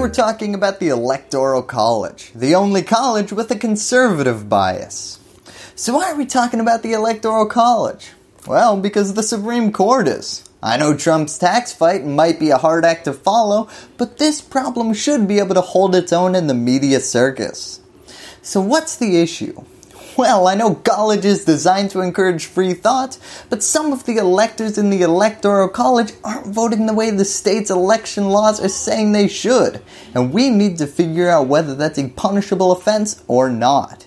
we're hmm. talking about the Electoral College, the only college with a conservative bias. So why are we talking about the Electoral College? Well, because the Supreme Court is. I know Trump's tax fight might be a hard act to follow, but this problem should be able to hold its own in the media circus. So what's the issue? Well, I know college is designed to encourage free thought, but some of the electors in the Electoral College aren't voting the way the state's election laws are saying they should, and we need to figure out whether that's a punishable offense or not.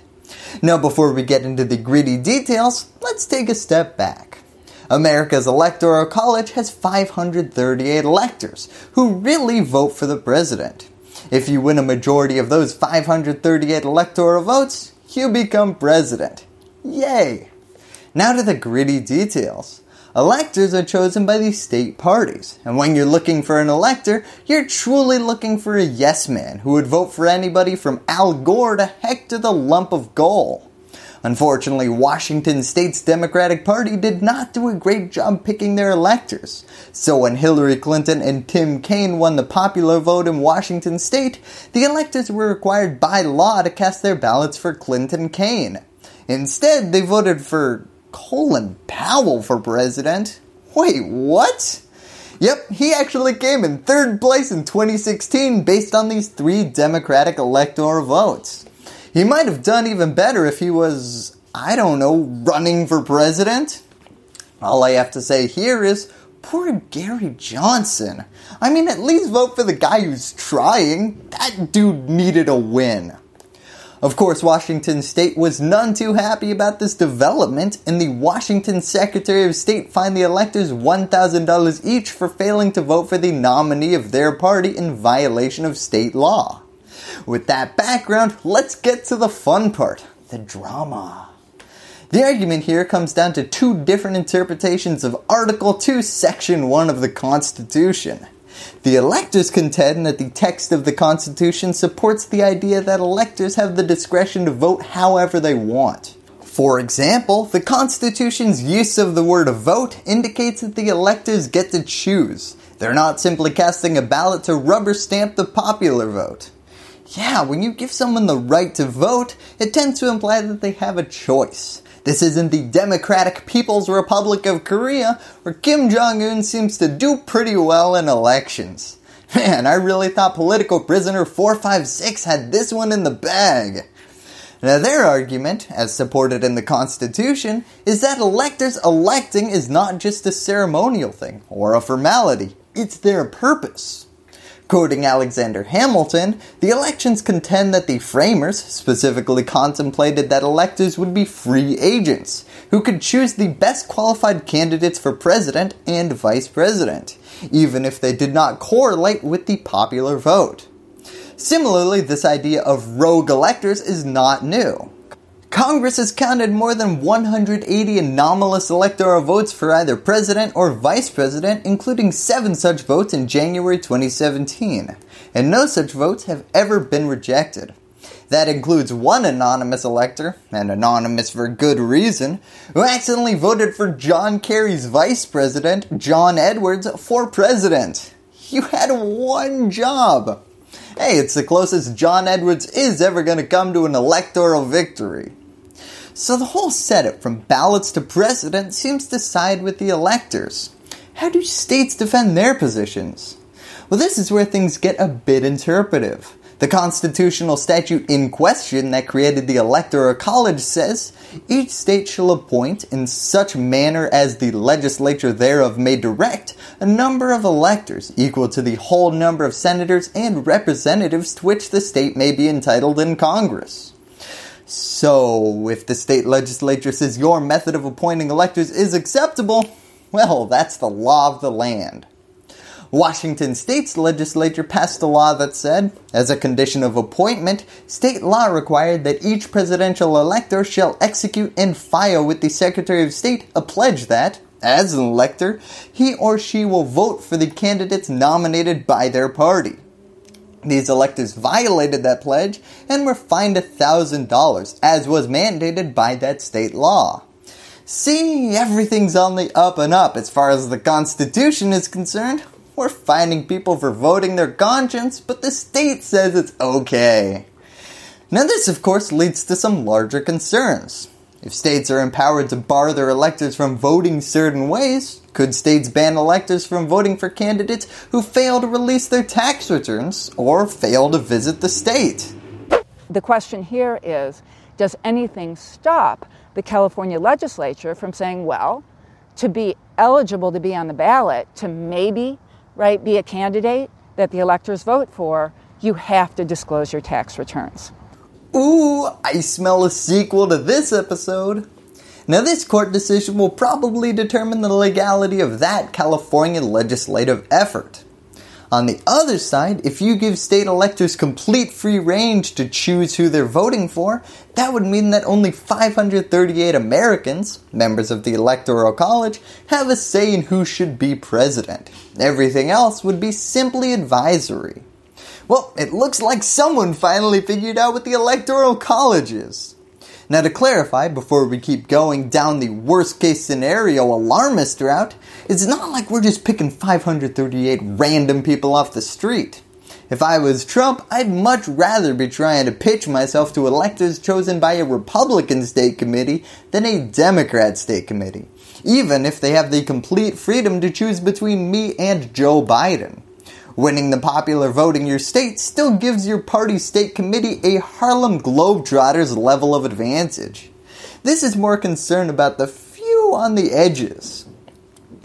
Now before we get into the gritty details, let's take a step back. America's Electoral College has 538 electors who really vote for the president. If you win a majority of those 538 electoral votes, you become president. Yay! Now to the gritty details. Electors are chosen by the state parties, and when you're looking for an elector, you're truly looking for a yes man who would vote for anybody from Al Gore to Hector the Lump of Gold. Unfortunately, Washington state's Democratic Party did not do a great job picking their electors. So when Hillary Clinton and Tim Kaine won the popular vote in Washington state, the electors were required by law to cast their ballots for Clinton Kaine. Instead, they voted for Colin Powell for president. Wait, what? Yep, he actually came in third place in 2016 based on these three Democratic electoral votes. He might have done even better if he was, I don't know, running for president. All I have to say here is poor Gary Johnson. I mean, at least vote for the guy who's trying. That dude needed a win. Of course, Washington State was none too happy about this development, and the Washington Secretary of State fined the electors $1,000 each for failing to vote for the nominee of their party in violation of state law. With that background, let's get to the fun part the drama. The argument here comes down to two different interpretations of Article 2, Section 1 of the Constitution. The electors contend that the text of the Constitution supports the idea that electors have the discretion to vote however they want. For example, the Constitution's use of the word vote indicates that the electors get to choose. They're not simply casting a ballot to rubber stamp the popular vote. Yeah, when you give someone the right to vote, it tends to imply that they have a choice. This isn't the Democratic People's Republic of Korea, where Kim Jong un seems to do pretty well in elections. Man, I really thought political prisoner 456 had this one in the bag. Now, their argument, as supported in the Constitution, is that electors electing is not just a ceremonial thing or a formality, it's their purpose. Quoting Alexander Hamilton, the elections contend that the framers specifically contemplated that electors would be free agents, who could choose the best qualified candidates for president and vice president, even if they did not correlate with the popular vote. Similarly, this idea of rogue electors is not new. Congress has counted more than 180 anomalous electoral votes for either president or vice president, including seven such votes in January 2017, and no such votes have ever been rejected. That includes one anonymous elector, and anonymous for good reason, who accidentally voted for John Kerry's vice president, John Edwards, for president. You had one job. Hey, it's the closest John Edwards is ever going to come to an electoral victory. So the whole setup from ballots to president seems to side with the electors. How do states defend their positions? Well, this is where things get a bit interpretive. The constitutional statute in question that created the Electoral College says, each state shall appoint, in such manner as the legislature thereof may direct, a number of electors equal to the whole number of senators and representatives to which the state may be entitled in Congress. So, if the state legislature says your method of appointing electors is acceptable, well, that's the law of the land. Washington state's legislature passed a law that said, as a condition of appointment, state law required that each presidential elector shall execute and file with the Secretary of State a pledge that, as an elector, he or she will vote for the candidates nominated by their party. These electors violated that pledge and were fined $1,000, as was mandated by that state law. See, everything's on the up and up as far as the Constitution is concerned. We're finding people for voting their conscience, but the state says it's okay. Now this of course leads to some larger concerns. If states are empowered to bar their electors from voting certain ways, could states ban electors from voting for candidates who fail to release their tax returns or fail to visit the state? The question here is Does anything stop the California legislature from saying, well, to be eligible to be on the ballot, to maybe right, be a candidate that the electors vote for, you have to disclose your tax returns? Ooh, I smell a sequel to this episode. Now, this court decision will probably determine the legality of that California legislative effort. On the other side, if you give state electors complete free range to choose who they're voting for, that would mean that only 538 Americans, members of the Electoral College, have a say in who should be president. Everything else would be simply advisory. Well, it looks like someone finally figured out what the Electoral College is. Now, to clarify, before we keep going down the worst case scenario alarmist route, it's not like we're just picking 538 random people off the street. If I was Trump, I'd much rather be trying to pitch myself to electors chosen by a Republican state committee than a Democrat state committee, even if they have the complete freedom to choose between me and Joe Biden. Winning the popular vote in your state still gives your party state committee a Harlem Globetrotters level of advantage. This is more concerned about the few on the edges.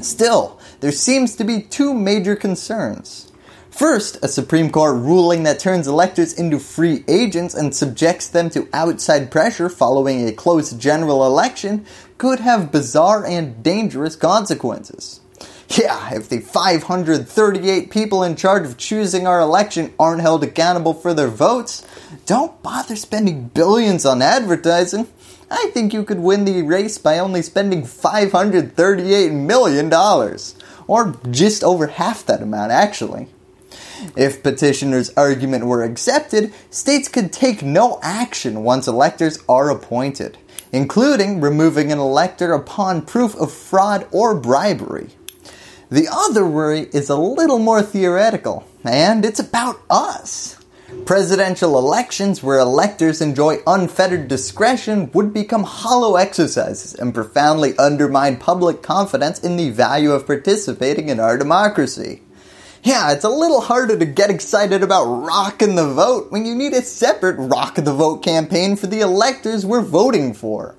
Still, there seems to be two major concerns. First, a Supreme Court ruling that turns electors into free agents and subjects them to outside pressure following a close general election could have bizarre and dangerous consequences. Yeah, if the 538 people in charge of choosing our election aren't held accountable for their votes, don't bother spending billions on advertising. I think you could win the race by only spending $538 million. Or just over half that amount, actually. If petitioners' argument were accepted, states could take no action once electors are appointed, including removing an elector upon proof of fraud or bribery. The other worry is a little more theoretical, and it's about us. Presidential elections where electors enjoy unfettered discretion would become hollow exercises and profoundly undermine public confidence in the value of participating in our democracy. Yeah, it's a little harder to get excited about rockin' the vote when you need a separate rock the vote campaign for the electors we're voting for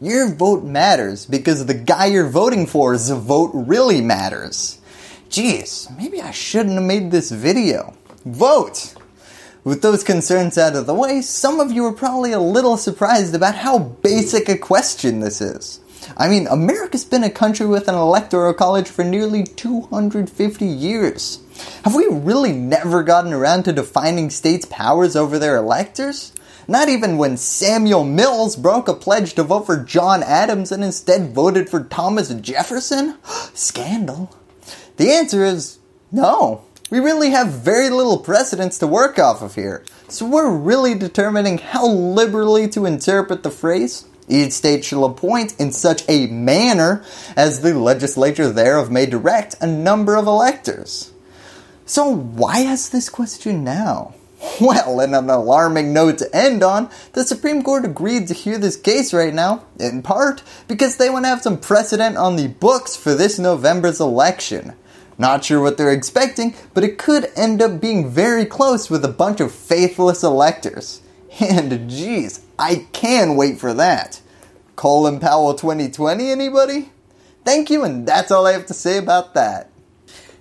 your vote matters because the guy you're voting for's vote really matters. Geez, maybe I shouldn't have made this video. Vote! With those concerns out of the way, some of you are probably a little surprised about how basic a question this is. I mean, America's been a country with an electoral college for nearly 250 years. Have we really never gotten around to defining states' powers over their electors? Not even when Samuel Mills broke a pledge to vote for John Adams and instead voted for Thomas Jefferson? Scandal. The answer is no. We really have very little precedence to work off of here, so we're really determining how liberally to interpret the phrase each state shall appoint in such a manner as the legislature thereof may direct a number of electors. So, why ask this question now? Well, in an alarming note to end on, the Supreme Court agreed to hear this case right now, in part because they want to have some precedent on the books for this November's election. Not sure what they're expecting, but it could end up being very close with a bunch of faithless electors. And geez, I can wait for that. Colin Powell 2020, anybody? Thank you, and that's all I have to say about that.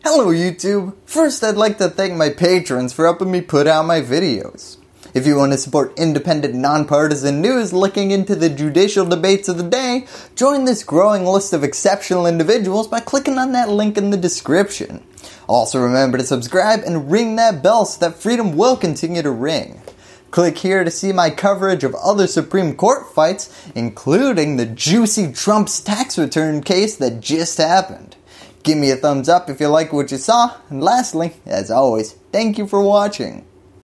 Hello, YouTube! First, I'd like to thank my patrons for helping me put out my videos. If you want to support independent, nonpartisan news looking into the judicial debates of the day, join this growing list of exceptional individuals by clicking on that link in the description. Also remember to subscribe and ring that bell so that freedom will continue to ring. Click here to see my coverage of other Supreme Court fights, including the juicy Trump's tax return case that just happened. Give me a thumbs up if you like what you saw, and lastly, as always, thank you for watching.